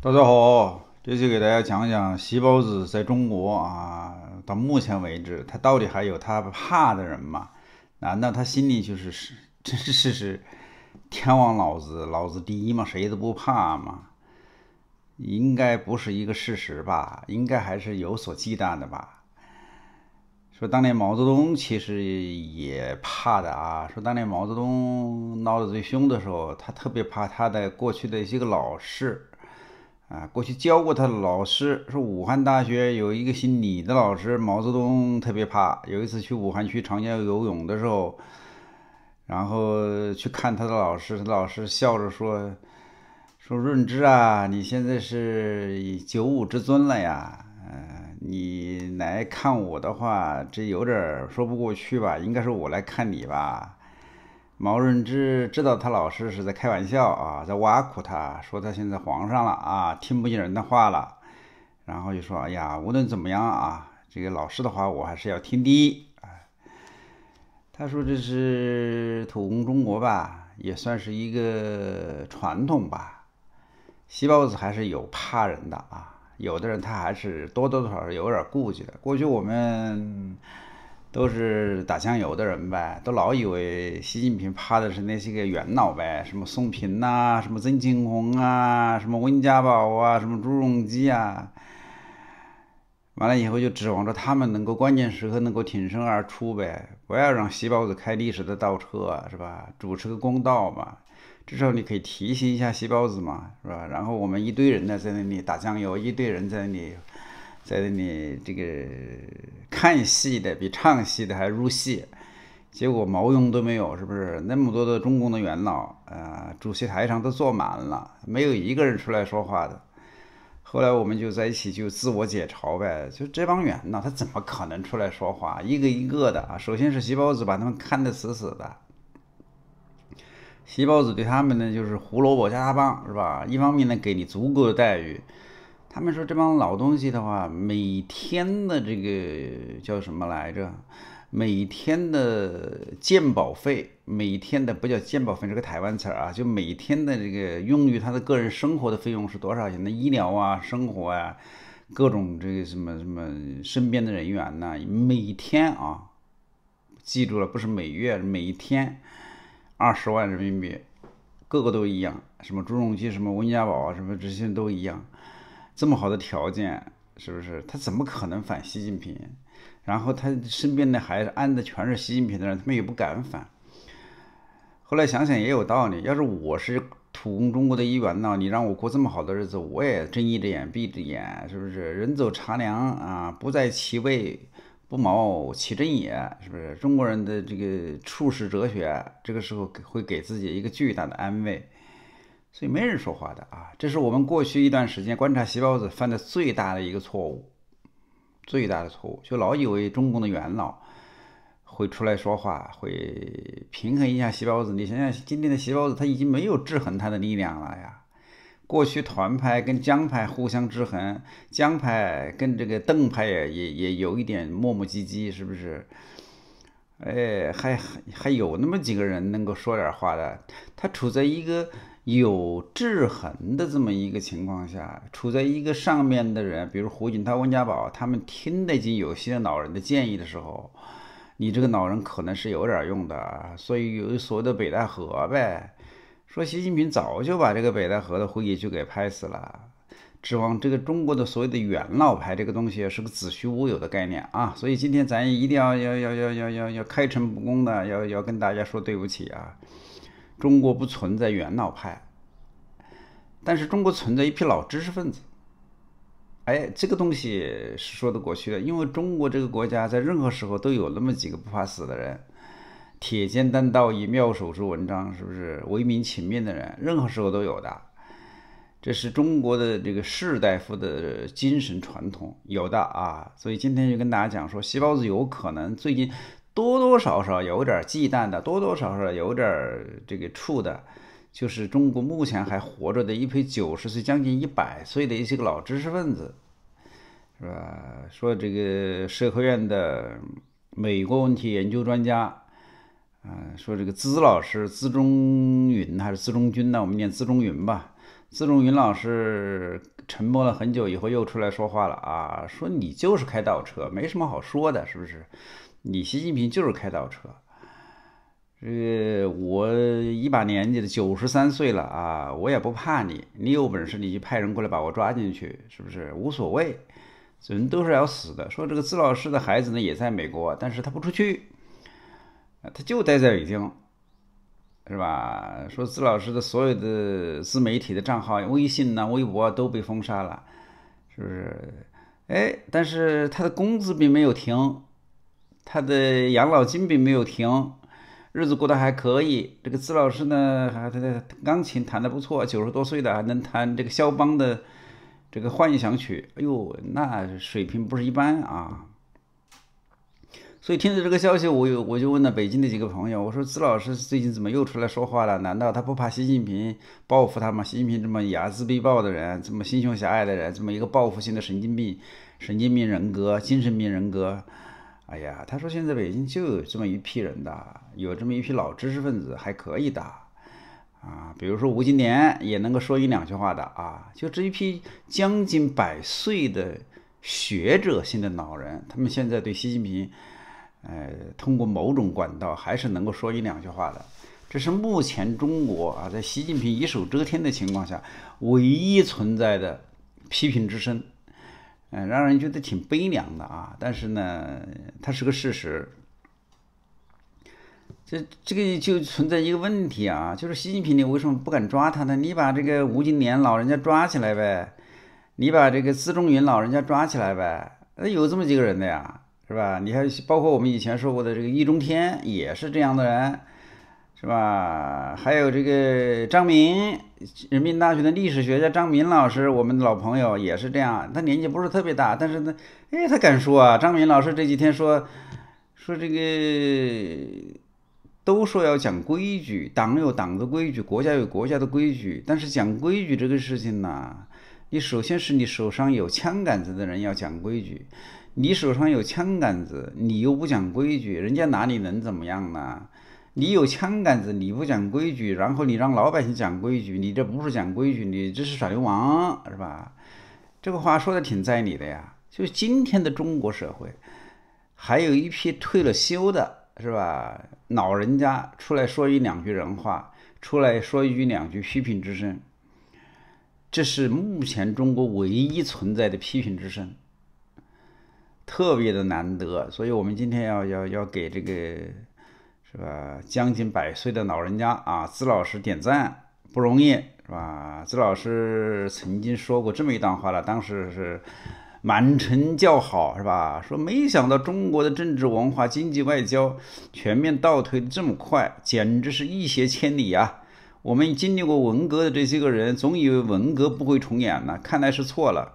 大家好，这期给大家讲讲习包子在中国啊，到目前为止他到底还有他怕的人吗？难道他心里就是是真是是天王老子老子第一吗？谁都不怕吗？应该不是一个事实吧？应该还是有所忌惮的吧？说当年毛泽东其实也怕的啊，说当年毛泽东闹得最凶的时候，他特别怕他的过去的一些个老师。啊，过去教过他的老师说武汉大学有一个姓李的老师，毛泽东特别怕。有一次去武汉去长江游泳的时候，然后去看他的老师，他老师笑着说：“说润之啊，你现在是九五之尊了呀，嗯，你来看我的话，这有点说不过去吧？应该是我来看你吧。”毛润之知道他老师是在开玩笑啊，在挖苦他，说他现在皇上了啊，听不进人的话了。然后就说：“哎呀，无论怎么样啊，这个老师的话我还是要听的。”他说：“这是土公中国吧，也算是一个传统吧。”西包子还是有怕人的啊，有的人他还是多多少少有点顾忌的。过去我们。都是打酱油的人呗，都老以为习近平怕的是那些个元老呗，什么宋平呐，什么曾庆红啊，什么温家宝啊，什么朱镕基啊，完了以后就指望着他们能够关键时刻能够挺身而出呗，不要让习包子开历史的倒车，是吧？主持个公道嘛，至少你可以提醒一下习包子嘛，是吧？然后我们一堆人在那里打酱油，一堆人在那里。在那里，这个看戏的比唱戏的还入戏，结果毛用都没有，是不是？那么多的中共的元老，呃，主席台上都坐满了，没有一个人出来说话的。后来我们就在一起就自我解嘲呗，就这帮元老，他怎么可能出来说话？一个一个的啊，首先是习包子把他们看得死死的，习包子对他们呢就是胡萝卜加大棒，是吧？一方面呢给你足够的待遇。他们说这帮老东西的话，每天的这个叫什么来着？每天的鉴保费，每天的不叫鉴保费，是个台湾词儿啊，就每天的这个用于他的个人生活的费用是多少钱？那医疗啊，生活啊，各种这个什么什么身边的人员呢？每天啊，记住了，不是每月，每天二十万人民币，个个都一样。什么朱镕基，什么温家宝啊，什么这些都一样。这么好的条件，是不是他怎么可能反习近平？然后他身边的孩子安的全是习近平的人，他们也不敢反。后来想想也有道理，要是我是土共中国的一员呢，你让我过这么好的日子，我也睁一只眼闭一只眼，是不是？人走茶凉啊，不在其位，不谋其政也，是不是？中国人的这个处世哲学，这个时候会给自己一个巨大的安慰。所以没人说话的啊！这是我们过去一段时间观察席包子犯的最大的一个错误，最大的错误就老以为中共的元老会出来说话，会平衡一下席包子。你想想，今天的席包子他已经没有制衡他的力量了呀。过去团派跟江派互相制衡，江派跟这个邓派也也也有一点磨磨唧唧，是不是？哎，还还还有那么几个人能够说点话的，他处在一个。有制衡的这么一个情况下，处在一个上面的人，比如胡锦涛、温家宝，他们听得进有些老人的建议的时候，你这个老人可能是有点用的。所以有所谓的北戴河呗，说习近平早就把这个北戴河的会议就给拍死了，指望这个中国的所谓的元老牌这个东西是个子虚乌有的概念啊。所以今天咱一定要要要要要要要开诚布公的，要要跟大家说对不起啊。中国不存在元老派，但是中国存在一批老知识分子。哎，这个东西是说得过去的，因为中国这个国家在任何时候都有那么几个不怕死的人，铁肩担道义，妙手著文章，是不是为民请命的人？任何时候都有的，这是中国的这个士大夫的精神传统，有的啊。所以今天就跟大家讲说，细包子有可能最近。多多少少有点忌惮的，多多少少有点这个怵的，就是中国目前还活着的一批九十岁、将近一百岁的一些个老知识分子，是吧？说这个社科院的美国问题研究专家啊，说这个资老师资中云还是资中军呢？我们念资中云吧。资中云老师沉默了很久以后又出来说话了啊，说你就是开倒车，没什么好说的，是不是？你习近平就是开倒车，这个我一把年纪的，九十三岁了啊，我也不怕你。你有本事你就派人过来把我抓进去，是不是无所谓？人都是要死的。说这个资老师的孩子呢也在美国，但是他不出去，他就待在北京，是吧？说资老师的所有的自媒体的账号，微信呢、微博都被封杀了，是不是？哎，但是他的工资并没有停。他的养老金并没有停，日子过得还可以。这个资老师呢，还他的钢琴弹得不错，九十多岁的还能弹这个肖邦的这个幻想曲，哎呦，那水平不是一般啊！所以听到这个消息，我有我就问了北京的几个朋友，我说资老师最近怎么又出来说话了？难道他不怕习近平报复他吗？习近平这么睚眦必报的人，这么心胸狭隘的人，这么一个报复性的神经病、神经病人格、精神病人格。哎呀，他说现在北京就有这么一批人的，有这么一批老知识分子还可以的，啊，比如说吴敬琏也能够说一两句话的啊，就这一批将近百岁的学者型的老人，他们现在对习近平，呃，通过某种管道还是能够说一两句话的，这是目前中国啊，在习近平一手遮天的情况下唯一存在的批评之声。嗯，让人觉得挺悲凉的啊！但是呢，它是个事实。这这个就存在一个问题啊，就是习近平，你为什么不敢抓他呢？你把这个吴敬琏老人家抓起来呗，你把这个资中云老人家抓起来呗，那有这么几个人的呀，是吧？你还包括我们以前说过的这个易中天，也是这样的人，是吧？还有这个张明。人民大学的历史学家张民老师，我们的老朋友也是这样。他年纪不是特别大，但是呢，哎，他敢说啊。张民老师这几天说说这个，都说要讲规矩。党有党的规矩，国家有国家的规矩。但是讲规矩这个事情呢，你首先是你手上有枪杆子的人要讲规矩。你手上有枪杆子，你又不讲规矩，人家哪里能怎么样呢？你有枪杆子，你不讲规矩，然后你让老百姓讲规矩，你这不是讲规矩，你这是耍流氓，是吧？这个话说的挺在理的呀。就是今天的中国社会，还有一批退了休的是吧？老人家出来说一两句人话，出来说一句两句批评之声，这是目前中国唯一存在的批评之声，特别的难得。所以我们今天要要要给这个。是吧？将近百岁的老人家啊，资老师点赞不容易，是吧？资老师曾经说过这么一段话了，当时是满城叫好，是吧？说没想到中国的政治、文化、经济、外交全面倒退的这么快，简直是一泻千里啊！我们经历过文革的这些个人，总以为文革不会重演呢，看来是错了。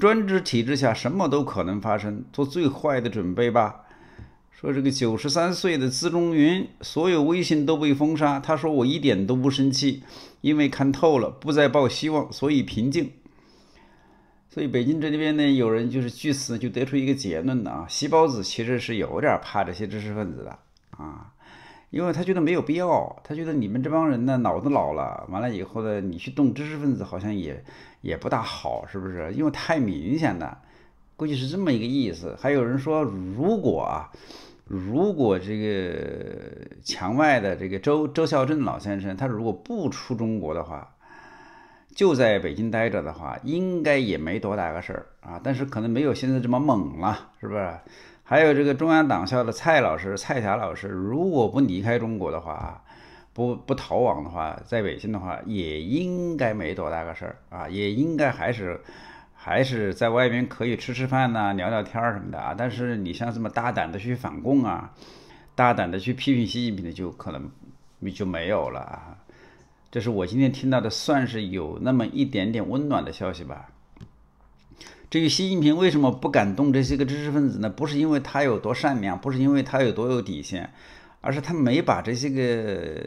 专制体制下什么都可能发生，做最坏的准备吧。说这个九十三岁的资中云，所有微信都被封杀。他说：“我一点都不生气，因为看透了，不再抱希望，所以平静。”所以北京这边呢，有人就是据此就得出一个结论的啊：，西包子其实是有点怕这些知识分子的啊，因为他觉得没有必要，他觉得你们这帮人呢，脑子老了，完了以后呢，你去动知识分子好像也也不大好，是不是？因为太明显了，估计是这么一个意思。还有人说，如果啊。如果这个墙外的这个周周孝正老先生，他如果不出中国的话，就在北京待着的话，应该也没多大个事儿啊。但是可能没有现在这么猛了，是不是？还有这个中央党校的蔡老师、蔡霞老师，如果不离开中国的话，不不逃亡的话，在北京的话，也应该没多大个事儿啊，也应该还是。还是在外边可以吃吃饭呐，聊聊天儿什么的啊。但是你像这么大胆的去反共啊，大胆的去批评习近平的，就可能你就没有了啊。这是我今天听到的，算是有那么一点点温暖的消息吧。至于习近平为什么不敢动这些个知识分子呢？不是因为他有多善良，不是因为他有多有底线，而是他没把这些个。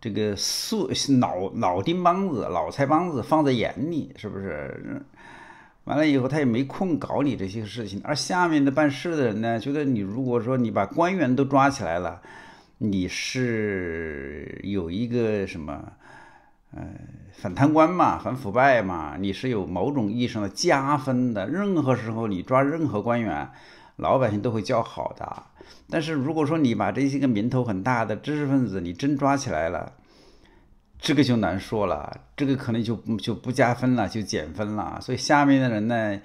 这个素老老丁帮子老财帮子放在眼里，是不是？完了以后他也没空搞你这些事情。而下面的办事的人呢，觉得你如果说你把官员都抓起来了，你是有一个什么呃反贪官嘛，反腐败嘛，你是有某种意义上的加分的。任何时候你抓任何官员。老百姓都会叫好的，但是如果说你把这些个名头很大的知识分子，你真抓起来了，这个就难说了，这个可能就就不加分了，就减分了。所以下面的人呢，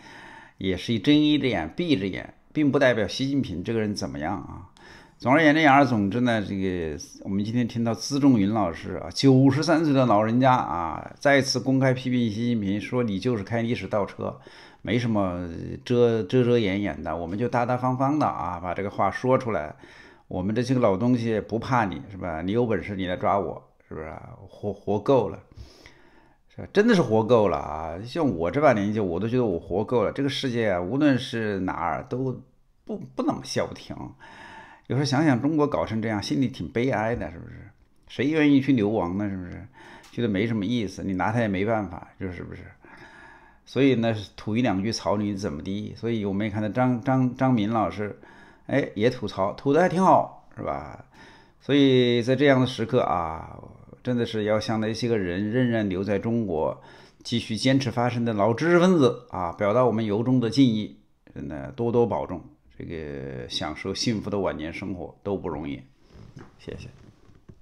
也是一睁一只眼闭一只眼，并不代表习近平这个人怎么样啊。总而言之言而总之呢，这个我们今天听到资中云老师啊，九十三岁的老人家啊，再次公开批评习近平，说你就是开历史倒车。没什么遮遮遮掩掩的，我们就大大方方的啊，把这个话说出来。我们这些个老东西不怕你是吧？你有本事你来抓我，是不是？活活够了，是吧？真的是活够了啊！像我这把年纪，我都觉得我活够了。这个世界啊，无论是哪儿都不不那么消停。有时候想想中国搞成这样，心里挺悲哀的，是不是？谁愿意去流亡呢？是不是？觉得没什么意思，你拿他也没办法，就是不是？所以呢，吐一两句槽你怎么的？所以我也看到张张张敏老师，哎，也吐槽，吐的还挺好，是吧？所以在这样的时刻啊，真的是要向那些个人仍然留在中国，继续坚持发声的老知识分子啊，表达我们由衷的敬意。真的多多保重，这个享受幸福的晚年生活都不容易。谢谢。